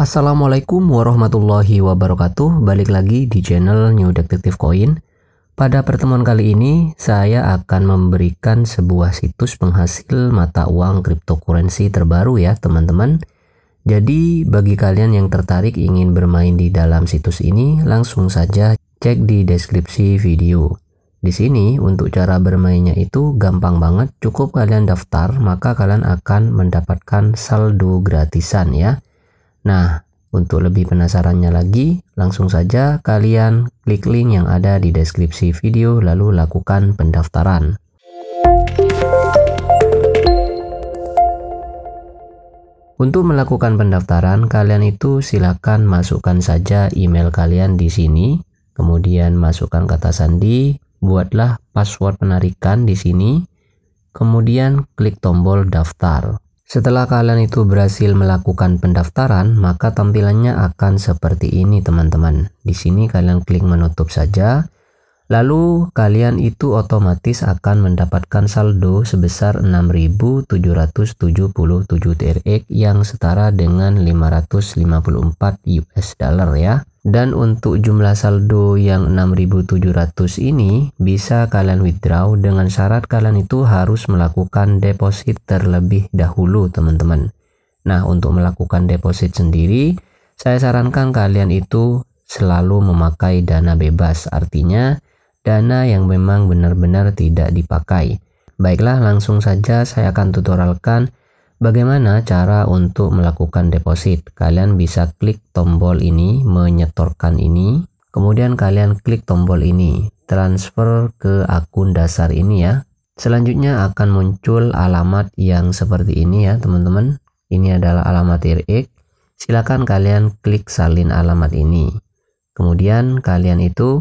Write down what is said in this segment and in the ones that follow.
Assalamualaikum warahmatullahi wabarakatuh. Balik lagi di channel New Detective Coin. Pada pertemuan kali ini, saya akan memberikan sebuah situs penghasil mata uang cryptocurrency terbaru ya, teman-teman. Jadi, bagi kalian yang tertarik ingin bermain di dalam situs ini, langsung saja cek di deskripsi video. Di sini, untuk cara bermainnya itu gampang banget, cukup kalian daftar, maka kalian akan mendapatkan saldo gratisan ya. Nah, untuk lebih penasarannya lagi, langsung saja kalian klik link yang ada di deskripsi video lalu lakukan pendaftaran. Untuk melakukan pendaftaran, kalian itu silakan masukkan saja email kalian di sini, kemudian masukkan kata sandi, buatlah password penarikan di sini, kemudian klik tombol daftar. Setelah kalian itu berhasil melakukan pendaftaran, maka tampilannya akan seperti ini teman-teman. Di sini kalian klik menutup saja. Lalu kalian itu otomatis akan mendapatkan saldo sebesar 6.777 TRX yang setara dengan 554 US dollar ya. Dan untuk jumlah saldo yang 6.700 ini bisa kalian withdraw dengan syarat kalian itu harus melakukan deposit terlebih dahulu teman-teman. Nah untuk melakukan deposit sendiri saya sarankan kalian itu selalu memakai dana bebas artinya dana yang memang benar-benar tidak dipakai. Baiklah langsung saja saya akan tutorialkan Bagaimana cara untuk melakukan deposit? Kalian bisa klik tombol ini, menyetorkan ini, kemudian kalian klik tombol ini, transfer ke akun dasar ini ya. Selanjutnya akan muncul alamat yang seperti ini ya teman-teman. Ini adalah alamat TRX. Silakan kalian klik salin alamat ini. Kemudian kalian itu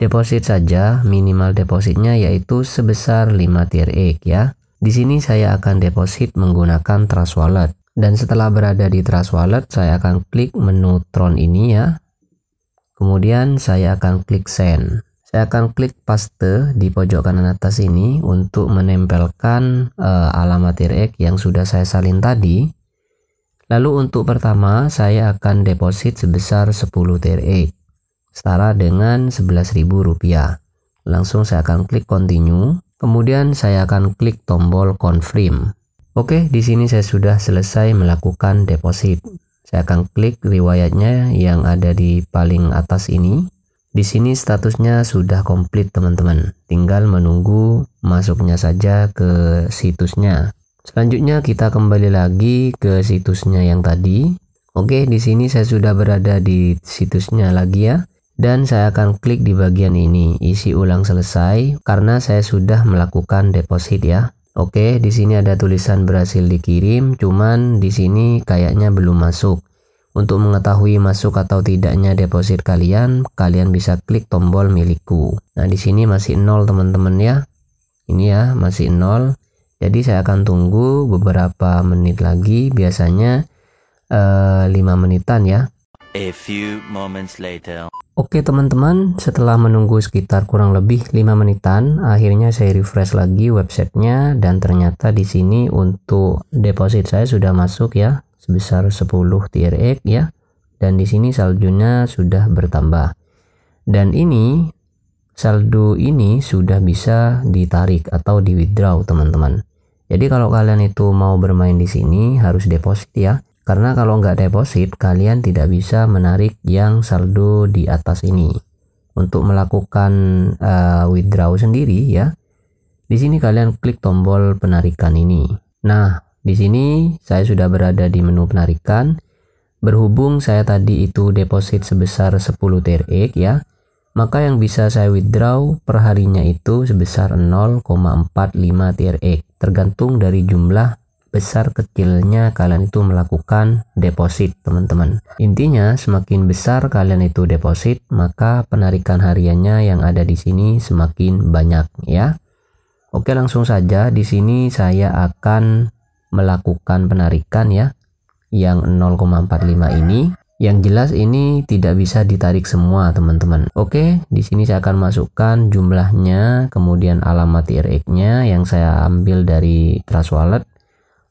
deposit saja minimal depositnya yaitu sebesar 5 TRX ya. Di sini saya akan deposit menggunakan Trust Wallet. Dan setelah berada di Trust Wallet, saya akan klik menu Tron ini ya. Kemudian saya akan klik Send. Saya akan klik paste di pojok kanan atas ini untuk menempelkan uh, alamat TRX yang sudah saya salin tadi. Lalu untuk pertama, saya akan deposit sebesar 10 TRX, setara dengan 11.000 rupiah. Langsung saya akan klik continue. Kemudian saya akan klik tombol confirm. Oke, di sini saya sudah selesai melakukan deposit. Saya akan klik riwayatnya yang ada di paling atas ini. Di sini statusnya sudah komplit teman-teman. Tinggal menunggu masuknya saja ke situsnya. Selanjutnya kita kembali lagi ke situsnya yang tadi. Oke, di sini saya sudah berada di situsnya lagi ya dan saya akan klik di bagian ini isi ulang selesai karena saya sudah melakukan deposit ya Oke di sini ada tulisan berhasil dikirim cuman di sini kayaknya belum masuk untuk mengetahui masuk atau tidaknya deposit kalian kalian bisa klik tombol milikku nah di sini masih nol teman-teman ya ini ya masih nol jadi saya akan tunggu beberapa menit lagi biasanya eh, 5 menitan ya A few moments later. Oke teman-teman, setelah menunggu sekitar kurang lebih 5 menitan, akhirnya saya refresh lagi websitenya dan ternyata di sini untuk deposit saya sudah masuk ya sebesar 10 TRX ya. Dan di sini saldonya sudah bertambah. Dan ini saldo ini sudah bisa ditarik atau di withdraw teman-teman. Jadi kalau kalian itu mau bermain di sini harus deposit ya. Karena kalau nggak deposit, kalian tidak bisa menarik yang saldo di atas ini. Untuk melakukan uh, withdraw sendiri ya, di sini kalian klik tombol penarikan ini. Nah, di sini saya sudah berada di menu penarikan. Berhubung saya tadi itu deposit sebesar 10 TRX ya, maka yang bisa saya withdraw perharinya itu sebesar 0,45 TRX tergantung dari jumlah besar kecilnya kalian itu melakukan deposit teman-teman intinya semakin besar kalian itu deposit maka penarikan hariannya yang ada di sini semakin banyak ya Oke langsung saja di sini saya akan melakukan penarikan ya yang 0,45 ini yang jelas ini tidak bisa ditarik semua teman-teman. Oke, di sini saya akan masukkan jumlahnya, kemudian alamat IRX-nya yang saya ambil dari Trust Wallet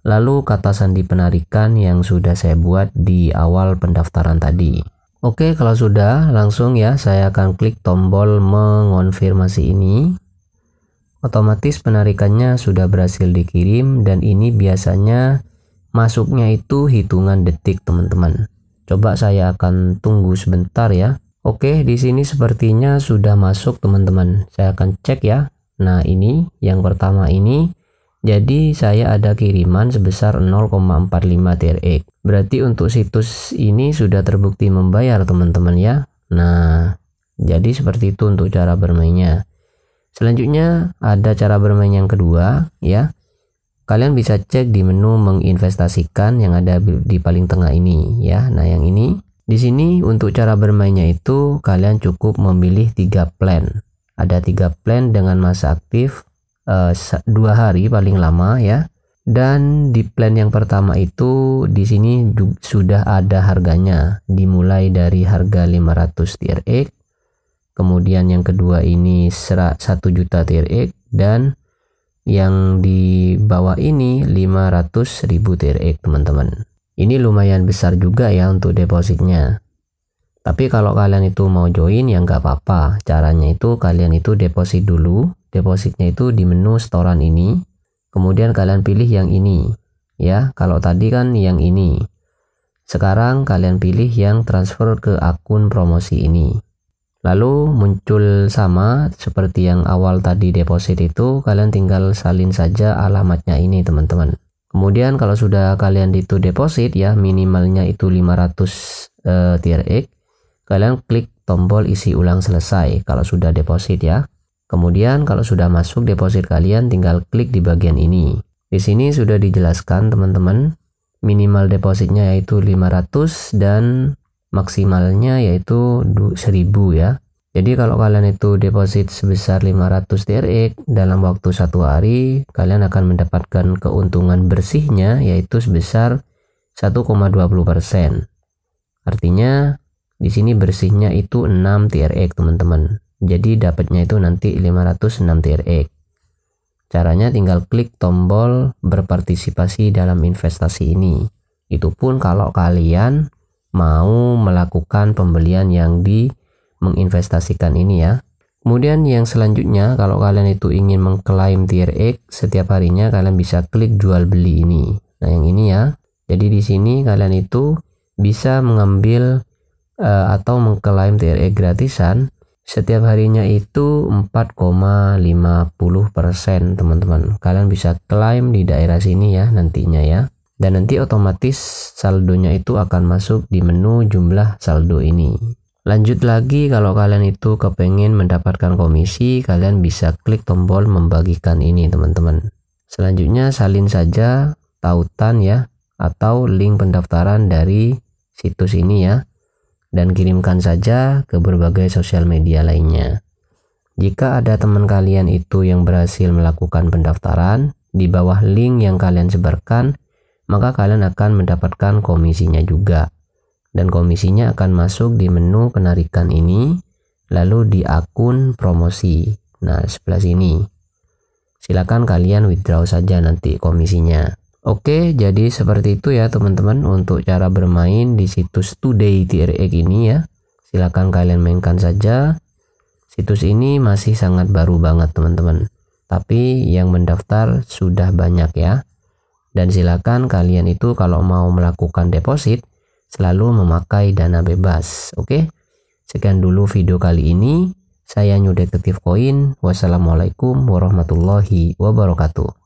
lalu kata sandi penarikan yang sudah saya buat di awal pendaftaran tadi. Oke, kalau sudah, langsung ya saya akan klik tombol mengonfirmasi ini. Otomatis penarikannya sudah berhasil dikirim dan ini biasanya masuknya itu hitungan detik, teman-teman. Coba saya akan tunggu sebentar ya. Oke, di sini sepertinya sudah masuk, teman-teman. Saya akan cek ya. Nah, ini yang pertama ini jadi saya ada kiriman sebesar 0,45 TRX. Berarti untuk situs ini sudah terbukti membayar teman-teman ya. Nah, jadi seperti itu untuk cara bermainnya. Selanjutnya ada cara bermain yang kedua ya. Kalian bisa cek di menu menginvestasikan yang ada di paling tengah ini ya. Nah, yang ini di sini untuk cara bermainnya itu kalian cukup memilih tiga plan. Ada tiga plan dengan masa aktif Eh, dua hari paling lama ya. Dan di plan yang pertama itu di sini sudah ada harganya, dimulai dari harga 500 TRX, kemudian yang kedua ini 1 juta TRX dan yang di bawah ini 500.000 TRX teman-teman. Ini lumayan besar juga ya untuk depositnya. Tapi kalau kalian itu mau join ya nggak apa-apa. Caranya itu kalian itu deposit dulu depositnya itu di menu setoran ini. Kemudian kalian pilih yang ini. Ya, kalau tadi kan yang ini. Sekarang kalian pilih yang transfer ke akun promosi ini. Lalu muncul sama seperti yang awal tadi deposit itu, kalian tinggal salin saja alamatnya ini teman-teman. Kemudian kalau sudah kalian itu deposit ya minimalnya itu 500 uh, TRX, kalian klik tombol isi ulang selesai kalau sudah deposit ya. Kemudian kalau sudah masuk deposit kalian tinggal klik di bagian ini. Di sini sudah dijelaskan teman-teman minimal depositnya yaitu 500 dan maksimalnya yaitu 1000 ya. Jadi kalau kalian itu deposit sebesar 500 DRX dalam waktu satu hari, kalian akan mendapatkan keuntungan bersihnya yaitu sebesar 1,20%. Artinya di sini bersihnya itu 6 TRX teman-teman. Jadi dapatnya itu nanti 506 TRX. Caranya tinggal klik tombol berpartisipasi dalam investasi ini. Itu pun kalau kalian mau melakukan pembelian yang di menginvestasikan ini ya. Kemudian yang selanjutnya kalau kalian itu ingin mengklaim TRX setiap harinya kalian bisa klik jual beli ini. Nah, yang ini ya. Jadi di sini kalian itu bisa mengambil uh, atau mengklaim TRX gratisan setiap harinya itu 4,50 persen teman-teman kalian bisa klaim di daerah sini ya nantinya ya dan nanti otomatis saldonya itu akan masuk di menu jumlah saldo ini lanjut lagi kalau kalian itu kepengen mendapatkan komisi kalian bisa klik tombol membagikan ini teman-teman selanjutnya salin saja tautan ya atau link pendaftaran dari situs ini ya dan kirimkan saja ke berbagai sosial media lainnya. Jika ada teman kalian itu yang berhasil melakukan pendaftaran di bawah link yang kalian sebarkan, maka kalian akan mendapatkan komisinya juga. Dan komisinya akan masuk di menu penarikan ini, lalu di akun promosi. Nah, sebelah sini. Silakan kalian withdraw saja nanti komisinya. Oke, jadi seperti itu ya teman-teman untuk cara bermain di situs Today TRX ini ya. Silahkan kalian mainkan saja. Situs ini masih sangat baru banget teman-teman. Tapi yang mendaftar sudah banyak ya. Dan silakan kalian itu kalau mau melakukan deposit selalu memakai dana bebas. Oke. Sekian dulu video kali ini. Saya New Detektif Coin. Wassalamualaikum warahmatullahi wabarakatuh.